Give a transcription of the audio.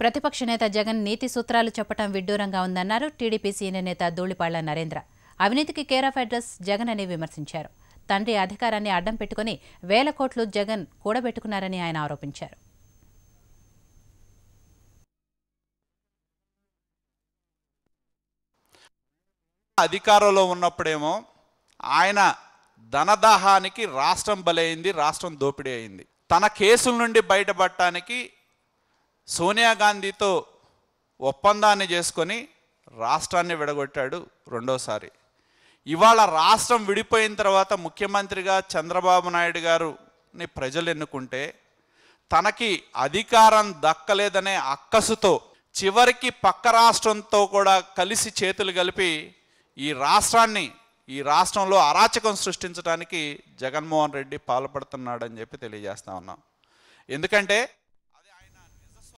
ప్రతిపక్ష నేత జగన్ నీతి సూత్రాలు చెప్పడం విడ్డూరంగా ఉందన్నారు టీడీపీ సీనియర్ నేత దూళిపాళ్ల నరేంద్ర అవినీతికి కేర్ ఆఫ్ అడ్రస్ జగన్ అని విమర్శించారు తండ్రి అధికారాన్ని అడ్డం పెట్టుకుని వేల కోట్లు జగన్ కూడబెట్టుకున్నారని ఆయన ఆరోపించారు అధికారంలో ఉన్నప్పుడేమో ఆయన ధనదాహానికి రాష్ట్రం బలైంది రాష్ట్రం దోపిడీ అయింది తన కేసుల నుండి బయటపడటానికి సోనియా గాంధీతో ఒప్పందాన్ని చేసుకొని రాష్ట్రాన్ని విడగొట్టాడు రెండోసారి ఇవాళ రాష్ట్రం విడిపోయిన తర్వాత ముఖ్యమంత్రిగా చంద్రబాబు నాయుడు గారుని ప్రజలు ఎన్నుకుంటే తనకి అధికారం దక్కలేదనే అక్కసుతో చివరికి పక్క రాష్ట్రంతో కూడా కలిసి చేతులు కలిపి ఈ రాష్ట్రాన్ని ఈ రాష్ట్రంలో అరాచకం సృష్టించడానికి జగన్మోహన్ రెడ్డి పాల్పడుతున్నాడని చెప్పి తెలియజేస్తా ఉన్నాం ఎందుకంటే